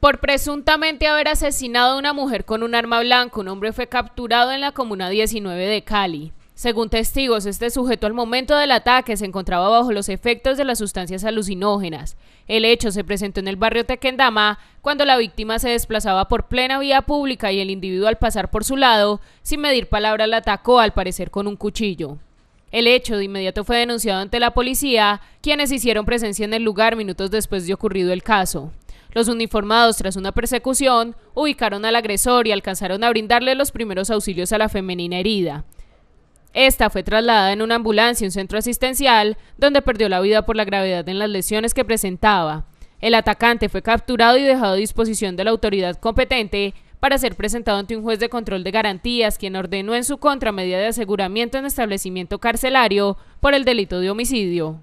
Por presuntamente haber asesinado a una mujer con un arma blanca, un hombre fue capturado en la comuna 19 de Cali. Según testigos, este sujeto al momento del ataque se encontraba bajo los efectos de las sustancias alucinógenas. El hecho se presentó en el barrio Tequendama cuando la víctima se desplazaba por plena vía pública y el individuo al pasar por su lado, sin medir palabra, la atacó al parecer con un cuchillo. El hecho de inmediato fue denunciado ante la policía, quienes hicieron presencia en el lugar minutos después de ocurrido el caso. Los uniformados, tras una persecución, ubicaron al agresor y alcanzaron a brindarle los primeros auxilios a la femenina herida. Esta fue trasladada en una ambulancia a un centro asistencial, donde perdió la vida por la gravedad en las lesiones que presentaba. El atacante fue capturado y dejado a disposición de la autoridad competente para ser presentado ante un juez de control de garantías, quien ordenó en su contra medida de aseguramiento en establecimiento carcelario por el delito de homicidio.